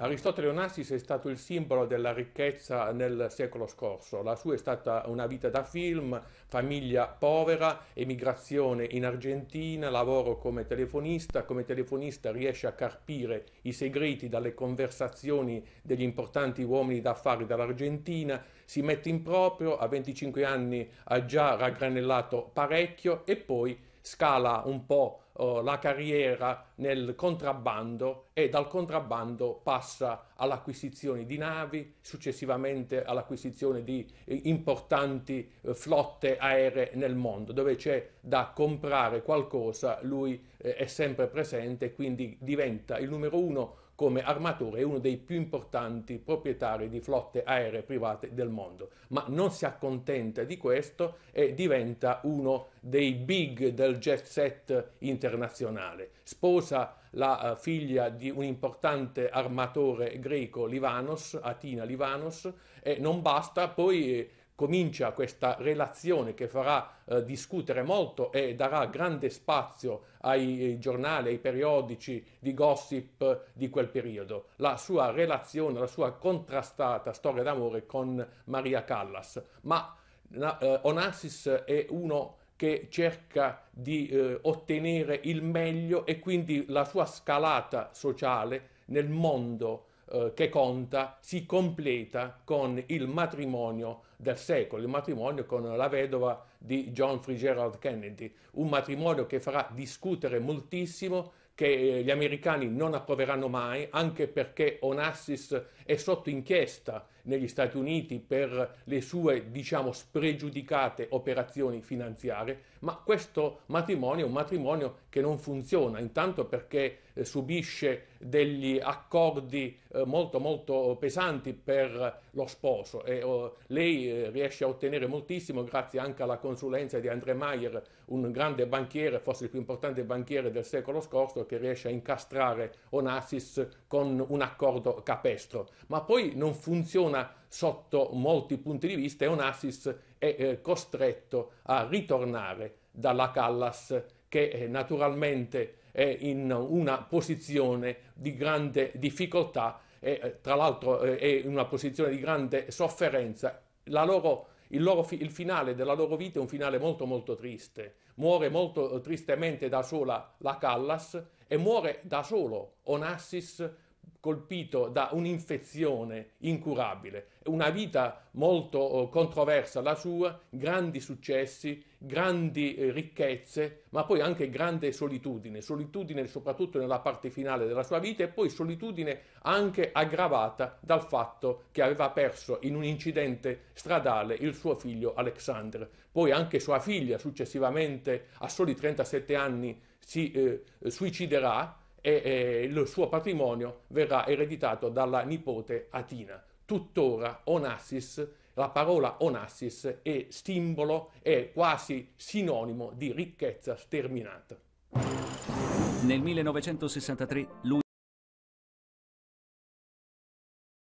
Aristotele Onassis è stato il simbolo della ricchezza nel secolo scorso, la sua è stata una vita da film, famiglia povera, emigrazione in Argentina, lavoro come telefonista, come telefonista riesce a carpire i segreti dalle conversazioni degli importanti uomini d'affari dall'Argentina, si mette in proprio, a 25 anni ha già raggranellato parecchio e poi scala un po' eh, la carriera nel contrabbando e dal contrabbando passa all'acquisizione di navi, successivamente all'acquisizione di eh, importanti eh, flotte aeree nel mondo, dove c'è da comprare qualcosa, lui eh, è sempre presente e quindi diventa il numero uno come armatore e uno dei più importanti proprietari di flotte aeree private del mondo, ma non si accontenta di questo e diventa uno dei big del jet set internazionale. Sposa la eh, figlia di un importante armatore greco Livanos, Atina Livanos, e non basta, poi eh, comincia questa relazione che farà eh, discutere molto e darà grande spazio ai, eh, giornali, ai periodici di gossip eh, di quel periodo, la sua relazione, la sua contrastata storia d'amore con Maria Callas. Ma eh, Onassis è uno che cerca di eh, ottenere il meglio e quindi la sua scalata sociale nel mondo eh, che conta si completa con il matrimonio del secolo, il matrimonio con la vedova di John Fitzgerald Kennedy, un matrimonio che farà discutere moltissimo, che eh, gli americani non approveranno mai, anche perché Onassis è sotto inchiesta negli Stati Uniti per le sue, diciamo, spregiudicate operazioni finanziarie, ma questo matrimonio è un matrimonio che non funziona, intanto perché eh, subisce degli accordi eh, molto molto pesanti per lo sposo e oh, lei riesce a ottenere moltissimo grazie anche alla consulenza di André Mayer, un grande banchiere, forse il più importante banchiere del secolo scorso, che riesce a incastrare Onassis con un accordo capestro. Ma poi non funziona sotto molti punti di vista e Onassis è eh, costretto a ritornare dalla Callas che eh, naturalmente è in una posizione di grande difficoltà e eh, tra l'altro eh, è in una posizione di grande sofferenza. La loro il, fi- il, finale della loro vita è un finale molto molto triste. Muore molto eh, tristemente da sola la Callas e muore da solo Onassis colpito da un'infezione incurabile, una vita molto eh, controversa la sua, grandi successi, grandi eh, ricchezze, ma poi anche grande solitudine, solitudine soprattutto nella parte finale della sua vita e poi solitudine anche aggravata dal fatto che aveva perso in un incidente stradale il suo figlio Alexander. Poi anche sua figlia successivamente a soli 37 anni si eh, suiciderà e eh, il suo patrimonio verrà ereditato dalla nipote Atina. Tuttora Onassis, la parola Onassis è simbolo, è quasi sinonimo di ricchezza sterminata. Nel 1963 lui